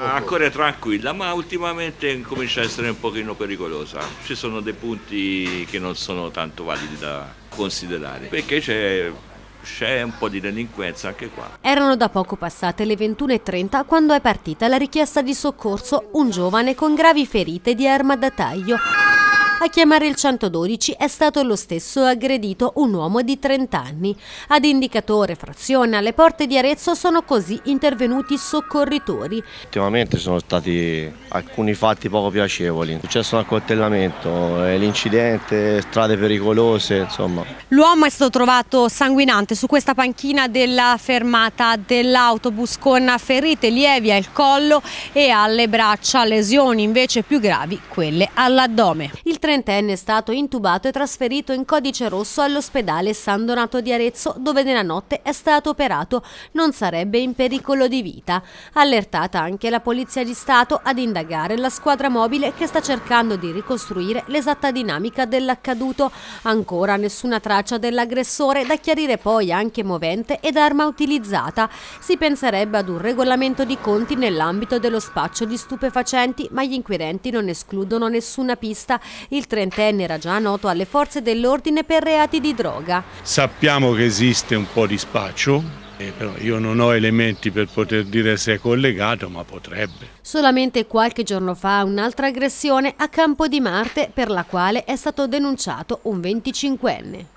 Ah, ancora tranquilla, ma ultimamente comincia a essere un pochino pericolosa. Ci sono dei punti che non sono tanto validi da considerare, perché c'è c'è un po' di delinquenza anche qua. Erano da poco passate le 21.30 quando è partita la richiesta di soccorso un giovane con gravi ferite di arma da taglio. A chiamare il 112 è stato lo stesso aggredito un uomo di 30 anni. Ad indicatore frazione alle porte di Arezzo sono così intervenuti soccorritori. Ultimamente sono stati alcuni fatti poco piacevoli. È successo un accoltellamento, eh, l'incidente, strade pericolose, insomma. L'uomo è stato trovato sanguinante su questa panchina della fermata dell'autobus con ferite lievi al collo e alle braccia, lesioni invece più gravi quelle all'addome. Il trentenne è stato intubato e trasferito in codice rosso all'ospedale San Donato di Arezzo, dove nella notte è stato operato. Non sarebbe in pericolo di vita. Allertata anche la Polizia di Stato ad indagare la squadra mobile che sta cercando di ricostruire l'esatta dinamica dell'accaduto. Ancora nessuna traccia dell'aggressore, da chiarire poi anche movente ed arma utilizzata. Si penserebbe ad un regolamento di conti nell'ambito dello spaccio di stupefacenti, ma gli inquirenti non escludono nessuna pista. Il il trentenne era già noto alle forze dell'ordine per reati di droga. Sappiamo che esiste un po' di spaccio, eh, io non ho elementi per poter dire se è collegato, ma potrebbe. Solamente qualche giorno fa un'altra aggressione a Campo di Marte per la quale è stato denunciato un 25enne.